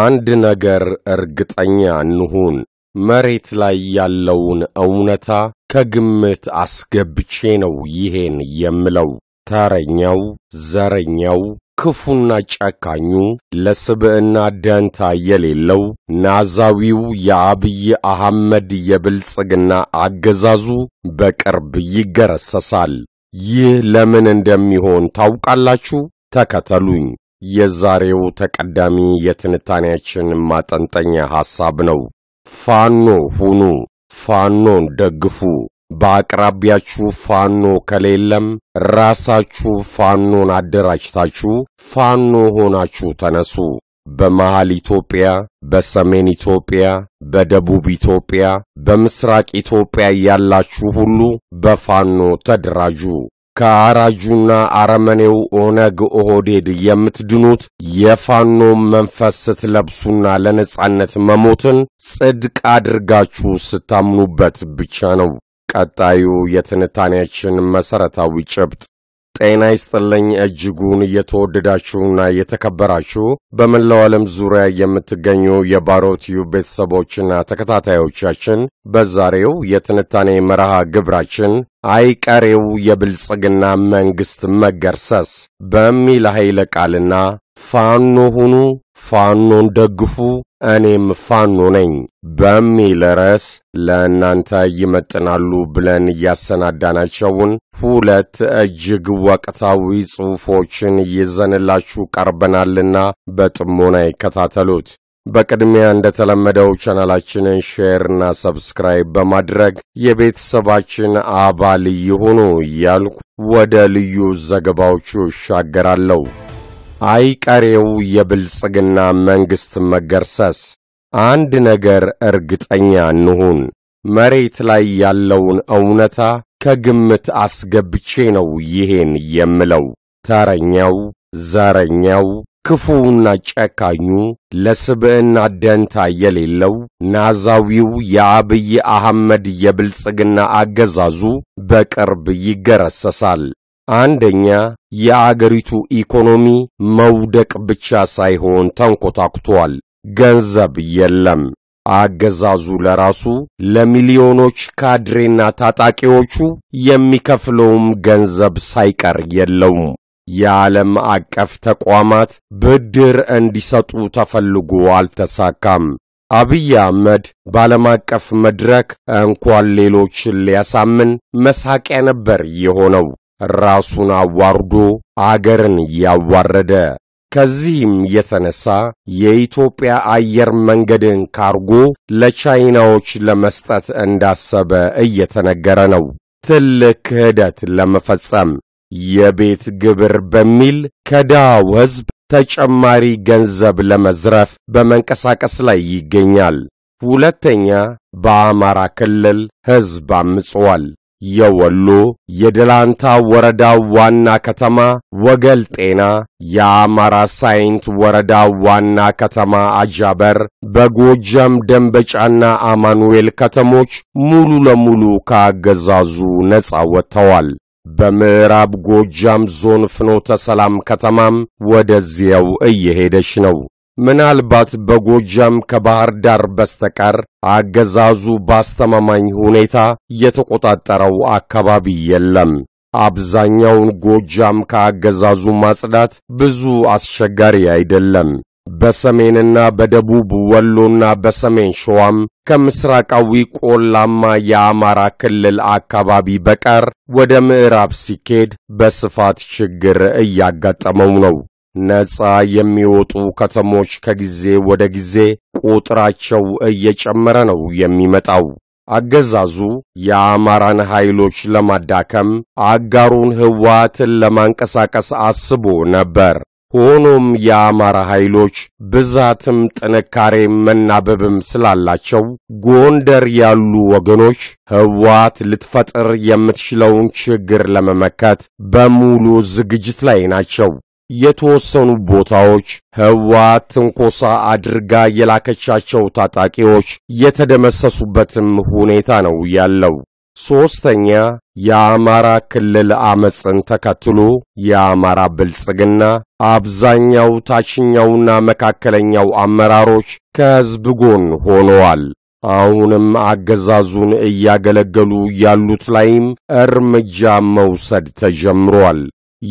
አንድ ነገር እርግጠኛ እንሁን፣ መሬት ላይ ያለውን እውነታ ከግምት አስገብቼ ነው ይሄን የምለው። ተረኛው፣ ዘረኛው፣ ክፉና ጨካኙ፣ ለስብዕና ደንታ የሌለው ናዛዊው የአብይ አህመድ የብልጽግና አገዛዙ በቅርብ ይገረሰሳል። ይህ ለምን እንደሚሆን ታውቃላችሁ? ተከተሉኝ። የዛሬው ተቀዳሚ የትንታኔያችን ማጠንጠኛ ሐሳብ ነው። ፋኖ ሁኑ፣ ፋኖን ደግፉ። በአቅራቢያችሁ ፋኖ ከሌለም ራሳችሁ ፋኖን አደራጅታችሁ ፋኖ ሆናችሁ ተነሱ። በመሃል ኢትዮጵያ፣ በሰሜን ኢትዮጵያ፣ በደቡብ ኢትዮጵያ፣ በምስራቅ ኢትዮጵያ ያላችሁ ሁሉ በፋኖ ተደራጁ። ከአራጁና አረመኔው ኦነግ ኦህዴድ የምትድኑት የፋኖ መንፈስ ስትለብሱና ለነጻነት መሞትን ጽድቅ አድርጋችሁ ስታምኑበት ብቻ ነው። ቀጣዩ የትንታኔያችን መሠረታዊ ጭብጥ ጤና ይስጥልኝ እጅጉን እየተወደዳችሁና እየተከበራችሁ በመላው ዓለም ዙሪያ የምትገኙ የባሮ ቤተሰቦችና ተከታታዮቻችን በዛሬው የትንታኔ መርሃ ግብራችን አይቀሬው የብልጽግና መንግሥት መገርሰስ በሚል ኃይለ ቃልና ፋኖ ሁኑ፣ ፋኖን ደግፉ፣ እኔም ፋኖ ነኝ በሚል ርዕስ ለእናንተ ይመጥናሉ ብለን እያሰናዳናቸውን ሁለት እጅግ ወቅታዊ ጽሑፎችን ይዘንላችሁ ቀርበናልና በጥሞና ይከታተሉት። በቅድሚያ እንደተለመደው ቻናላችንን ሼርና ሰብስክራይብ በማድረግ የቤተሰባችን አባል ይሁኑ እያልኩ ወደ ልዩ ዘገባዎቹ እሻገራለሁ። አይቀሬው የብልጽግና መንግሥት መገርሰስ። አንድ ነገር እርግጠኛ እንሁን፣ መሬት ላይ ያለውን እውነታ ከግምት አስገብቼ ነው ይሄን የምለው። ተረኛው፣ ዘረኛው፣ ክፉውና ጨካኙ ለስብዕና ደንታ የሌለው ናዛዊው የአብይ አህመድ የብልጽግና አገዛዙ በቅርብ ይገረሰሳል። አንደኛ የአገሪቱ ኢኮኖሚ መውደቅ ብቻ ሳይሆን ተንኮታኩቷል። ገንዘብ የለም። አገዛዙ ለራሱ ለሚሊዮኖች ካድሬና ታጣቂዎቹ የሚከፍለውም ገንዘብ ሳይቀር የለውም። የዓለም አቀፍ ተቋማት ብድር እንዲሰጡ ተፈልጎ አልተሳካም። አብይ አህመድ በዓለም አቀፍ መድረክ እንኳን ሌሎችን ሊያሳምን መሳቂያ ነበር የሆነው። ራሱን አዋርዶ አገርን እያዋረደ ከዚህም የተነሳ የኢትዮጵያ አየር መንገድን ካርጎ ለቻይናዎች ለመስጠት እንዳሰበ እየተነገረ ነው። ትልቅ ክህደት ለመፈጸም የቤት ግብር በሚል ከድሃው ሕዝብ ተጨማሪ ገንዘብ ለመዝረፍ በመንቀሳቀስ ላይ ይገኛል። ሁለተኛ፣ በአማራ ክልል ሕዝብ አምጽዋል። የወሎ የደላንታ ወረዳ ዋና ከተማ ወገል ጤና፣ የአማራ ሳይንት ወረዳ ዋና ከተማ አጃበር፣ በጎጃም ደንበጫና አማኑኤል ከተሞች ሙሉ ለሙሉ ከአገዛዙ ነጻ ወጥተዋል። በምዕራብ ጎጃም ዞን ፍኖተ ሰላም ከተማም ወደዚያው እየሄደች ነው። ምናልባት በጎጃም ከባህር ዳር በስተቀር አገዛዙ ባስተማማኝ ሁኔታ የተቆጣጠረው አካባቢ የለም። አብዛኛውን ጎጃም ከአገዛዙ ማጽዳት ብዙ አስቸጋሪ አይደለም። በሰሜንና በደቡብ ወሎና በሰሜን ሸዋም ከምስራቃዊ ቆላማ የአማራ ክልል አካባቢ በቀር ወደ ምዕራብ ሲኬድ በስፋት ችግር እያጋጠመው ነው። ነፃ የሚወጡ ከተሞች ከጊዜ ወደ ጊዜ ቁጥራቸው እየጨመረ ነው የሚመጣው። አገዛዙ የአማራን ኃይሎች ለማዳከም አጋሩን ህወሓትን ለማንቀሳቀስ አስቦ ነበር። ሆኖም የአማራ ኃይሎች ብዛትም ጥንካሬም መናበብም ስላላቸው ጎንደር ያሉ ወገኖች ህወሓት ልትፈጥር የምትችለውን ችግር ለመመከት በሙሉ ዝግጅት ላይ ናቸው። የተወሰኑ ቦታዎች ህወሓት ትንኮሳ አድርጋ የላከቻቸው ታጣቂዎች የተደመሰሱበትም ሁኔታ ነው ያለው። ሦስተኛ የአማራ ክልል አመፅን ተከትሎ የአማራ ብልጽግና አብዛኛው ታችኛውና መካከለኛው አመራሮች ከሕዝብ ጎን ሆነዋል። አሁንም አገዛዙን እያገለገሉ ያሉት ላይም እርምጃ መውሰድ ተጀምሯል።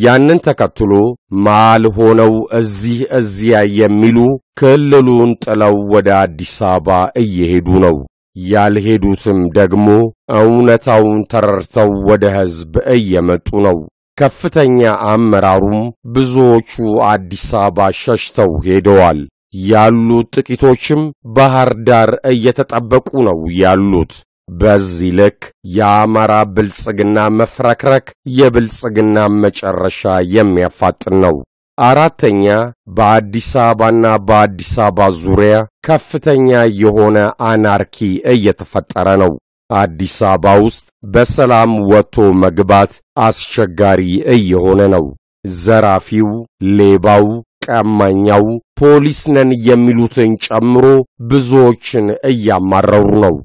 ያንን ተከትሎ መሃል ሆነው እዚህ እዚያ የሚሉ ክልሉን ጥለው ወደ አዲስ አበባ እየሄዱ ነው። ያልሄዱትም ደግሞ እውነታውን ተረድተው ወደ ሕዝብ እየመጡ ነው። ከፍተኛ አመራሩም ብዙዎቹ አዲስ አበባ ሸሽተው ሄደዋል። ያሉት ጥቂቶችም ባህር ዳር እየተጠበቁ ነው ያሉት። በዚህ ልክ የአማራ ብልጽግና መፍረክረክ የብልጽግና መጨረሻ የሚያፋጥን ነው። አራተኛ በአዲስ አበባና በአዲስ አበባ ዙሪያ ከፍተኛ የሆነ አናርኪ እየተፈጠረ ነው። አዲስ አበባ ውስጥ በሰላም ወጥቶ መግባት አስቸጋሪ እየሆነ ነው። ዘራፊው፣ ሌባው፣ ቀማኛው ፖሊስ ነን የሚሉትን ጨምሮ ብዙዎችን እያማረሩ ነው።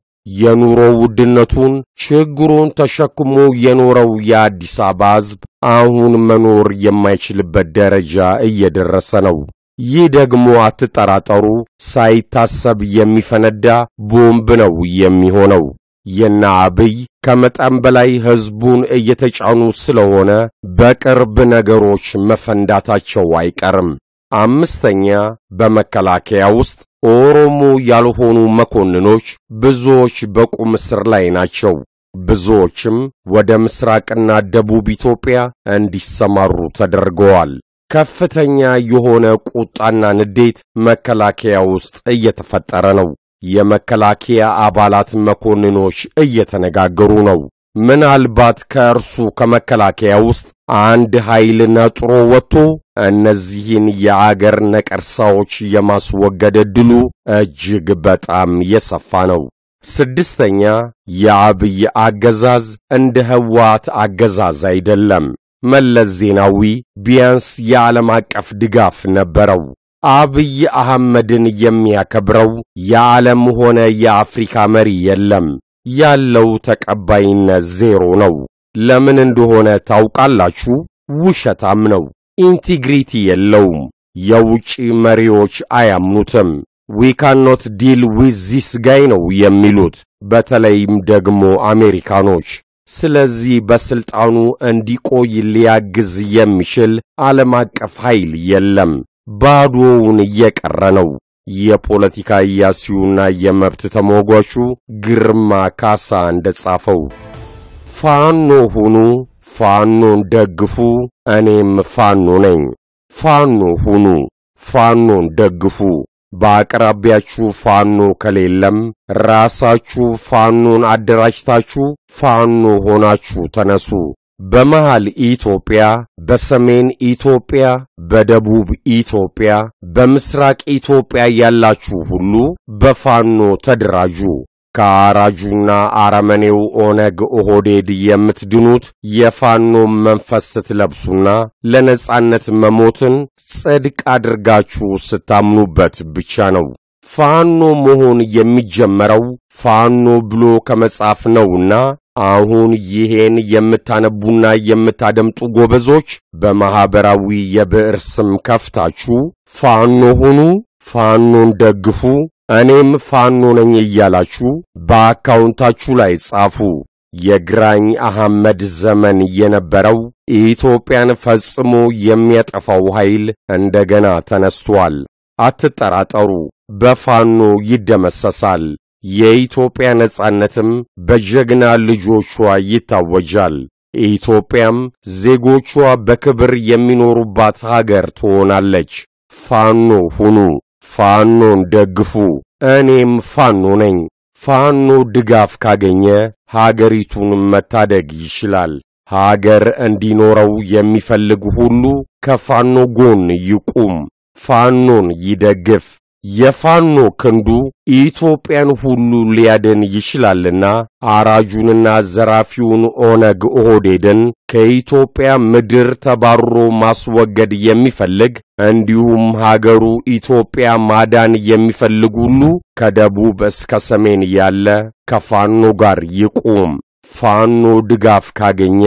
የኑሮ ውድነቱን ችግሩን ተሸክሞ የኖረው የአዲስ አበባ ሕዝብ አሁን መኖር የማይችልበት ደረጃ እየደረሰ ነው። ይህ ደግሞ አትጠራጠሩ፣ ሳይታሰብ የሚፈነዳ ቦምብ ነው የሚሆነው። የና አብይ ከመጠን በላይ ሕዝቡን እየተጫኑ ስለሆነ በቅርብ ነገሮች መፈንዳታቸው አይቀርም። አምስተኛ በመከላከያ ውስጥ ኦሮሞ ያልሆኑ መኮንኖች ብዙዎች በቁም እስር ላይ ናቸው። ብዙዎችም ወደ ምስራቅና ደቡብ ኢትዮጵያ እንዲሰማሩ ተደርገዋል። ከፍተኛ የሆነ ቁጣና ንዴት መከላከያ ውስጥ እየተፈጠረ ነው። የመከላከያ አባላት መኮንኖች እየተነጋገሩ ነው። ምናልባት ከእርሱ ከመከላከያ ውስጥ አንድ ኃይል ነጥሮ ወጥቶ እነዚህን የአገር ነቀርሳዎች የማስወገድ ዕድሉ እጅግ በጣም የሰፋ ነው። ስድስተኛ የአብይ አገዛዝ እንደ ህወሓት አገዛዝ አይደለም። መለስ ዜናዊ ቢያንስ የዓለም አቀፍ ድጋፍ ነበረው። አብይ አህመድን የሚያከብረው የዓለም ሆነ የአፍሪካ መሪ የለም። ያለው ተቀባይነት ዜሮ ነው። ለምን እንደሆነ ታውቃላችሁ? ውሸታም ነው። ኢንቲግሪቲ የለውም። የውጭ መሪዎች አያምኑትም። ዊ ካኖት ዲል ዊዝ ዚስ ጋይ ነው የሚሉት፣ በተለይም ደግሞ አሜሪካኖች። ስለዚህ በስልጣኑ እንዲቆይ ሊያግዝ የሚችል ዓለም አቀፍ ኃይል የለም። ባዶውን እየቀረ ነው። የፖለቲካ እያሲዩና የመብት ተሟጓቹ ግርማ ካሳ ጻፈው ፋኖ ሁኑ ፋኖን ደግፉ፣ እኔም ፋኖ ነኝ። ፋኖ ሁኑ፣ ፋኖን ደግፉ። በአቅራቢያችሁ ፋኖ ከሌለም ራሳችሁ ፋኖን አደራጅታችሁ ፋኖ ሆናችሁ ተነሱ። በመሃል ኢትዮጵያ፣ በሰሜን ኢትዮጵያ፣ በደቡብ ኢትዮጵያ፣ በምስራቅ ኢትዮጵያ ያላችሁ ሁሉ በፋኖ ተደራጁ። ከአራጁና አረመኔው ኦነግ ኦሆዴድ የምትድኑት የፋኖ መንፈስ ስትለብሱና ለነጻነት መሞትን ጽድቅ አድርጋችሁ ስታምኑበት ብቻ ነው። ፋኖ መሆን የሚጀመረው ፋኖ ብሎ ከመጻፍ ነውና አሁን ይሄን የምታነቡና የምታደምጡ ጎበዞች በማኅበራዊ የብዕር ስም ከፍታችሁ ፋኖ ሁኑ፣ ፋኖን ደግፉ፣ እኔም ፋኖ ነኝ እያላችሁ በአካውንታችሁ ላይ ጻፉ። የግራኝ አህመድ ዘመን የነበረው ኢትዮጵያን ፈጽሞ የሚያጠፋው ኃይል እንደገና ተነስቷል። አትጠራጠሩ፣ በፋኖ ይደመሰሳል። የኢትዮጵያ ነጻነትም በጀግና ልጆቿ ይታወጃል። ኢትዮጵያም ዜጎቿ በክብር የሚኖሩባት ሀገር ትሆናለች። ፋኖ ሁኑ። ፋኖን ደግፉ። እኔም ፋኖ ነኝ። ፋኖ ድጋፍ ካገኘ ሀገሪቱን መታደግ ይችላል። ሀገር እንዲኖረው የሚፈልግ ሁሉ ከፋኖ ጎን ይቁም፣ ፋኖን ይደግፍ። የፋኖ ክንዱ ኢትዮጵያን ሁሉ ሊያድን ይችላልና አራጁንና ዘራፊውን ኦነግ ኦህዴድን ከኢትዮጵያ ምድር ተባሮ ማስወገድ የሚፈልግ እንዲሁም ሀገሩ ኢትዮጵያ ማዳን የሚፈልግ ሁሉ ከደቡብ እስከ ሰሜን ያለ ከፋኖ ጋር ይቁም። ፋኖ ድጋፍ ካገኘ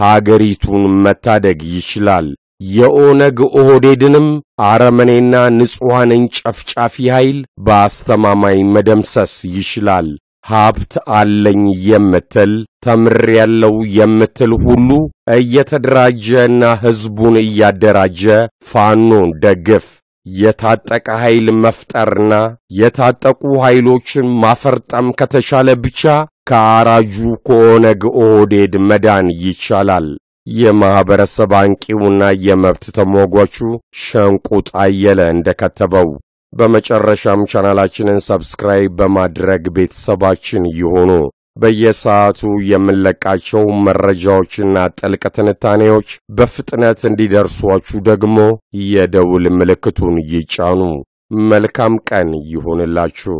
ሀገሪቱን መታደግ ይችላል። የኦነግ ኦህዴድንም አረመኔና ንጹሐንን ጨፍጫፊ ኃይል በአስተማማኝ መደምሰስ ይችላል። ሀብት አለኝ የምትል ተምር ያለው የምትል ሁሉ እየተደራጀና ሕዝቡን እያደራጀ ፋኖን ደግፍ። የታጠቀ ኃይል መፍጠርና የታጠቁ ኃይሎችን ማፈርጠም ከተቻለ ብቻ ከአራጁ ከኦነግ ኦህዴድ መዳን ይቻላል። የማኅበረሰብ አንቂውና የመብት ተሟጓቹ ሸንቁጥ አየለ እንደከተበው። በመጨረሻም ቻናላችንን ሰብስክራይብ በማድረግ ቤተሰባችን ይሆኑ። በየሰዓቱ የምንለቃቸው መረጃዎችና ጥልቅ ትንታኔዎች በፍጥነት እንዲደርሷችሁ ደግሞ የደውል ምልክቱን ይጫኑ። መልካም ቀን ይሁንላችሁ።